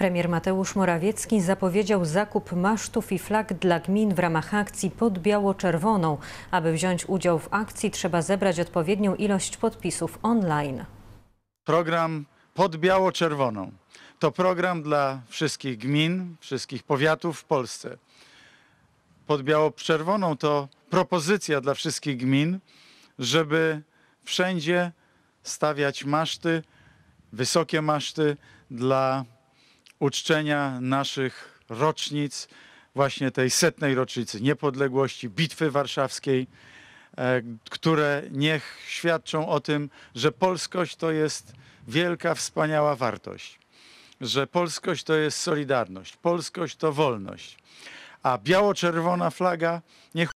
Premier Mateusz Morawiecki zapowiedział zakup masztów i flag dla gmin w ramach akcji pod biało-czerwoną. Aby wziąć udział w akcji trzeba zebrać odpowiednią ilość podpisów online. Program pod biało-czerwoną to program dla wszystkich gmin, wszystkich powiatów w Polsce. Pod biało-czerwoną to propozycja dla wszystkich gmin, żeby wszędzie stawiać maszty, wysokie maszty dla uczczenia naszych rocznic, właśnie tej setnej rocznicy niepodległości, Bitwy Warszawskiej, e, które niech świadczą o tym, że polskość to jest wielka, wspaniała wartość, że polskość to jest solidarność, polskość to wolność, a biało-czerwona flaga niech